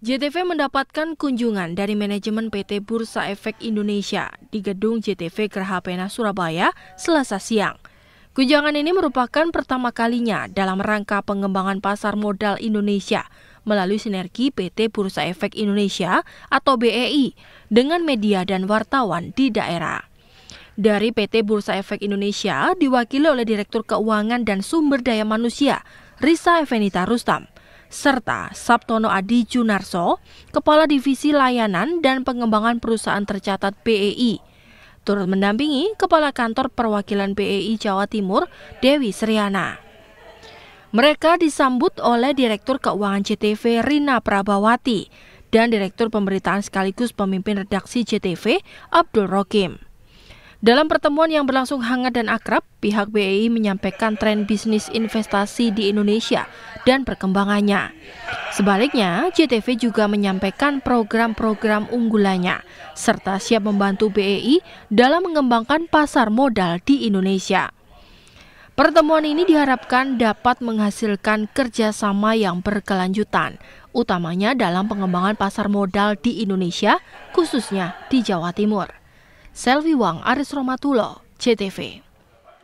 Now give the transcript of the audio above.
JTV mendapatkan kunjungan dari manajemen PT Bursa Efek Indonesia di gedung JTV Gerhapena Surabaya selasa siang. Kunjungan ini merupakan pertama kalinya dalam rangka pengembangan pasar modal Indonesia melalui sinergi PT Bursa Efek Indonesia atau BEI dengan media dan wartawan di daerah. Dari PT Bursa Efek Indonesia diwakili oleh Direktur Keuangan dan Sumber Daya Manusia Risa Evenita Rustam – serta Sabtono Adi Junarso, Kepala Divisi Layanan dan Pengembangan Perusahaan Tercatat PEI, Turut mendampingi Kepala Kantor Perwakilan PEI Jawa Timur, Dewi Sriana. Mereka disambut oleh Direktur Keuangan CTV Rina Prabawati dan Direktur Pemberitaan sekaligus pemimpin redaksi CTV Abdul Rokim. Dalam pertemuan yang berlangsung hangat dan akrab, pihak BEI menyampaikan tren bisnis investasi di Indonesia dan perkembangannya. Sebaliknya, JTV juga menyampaikan program-program unggulannya, serta siap membantu BEI dalam mengembangkan pasar modal di Indonesia. Pertemuan ini diharapkan dapat menghasilkan kerjasama yang berkelanjutan, utamanya dalam pengembangan pasar modal di Indonesia, khususnya di Jawa Timur. Selvi Wang, Aris Romatulo, CTV.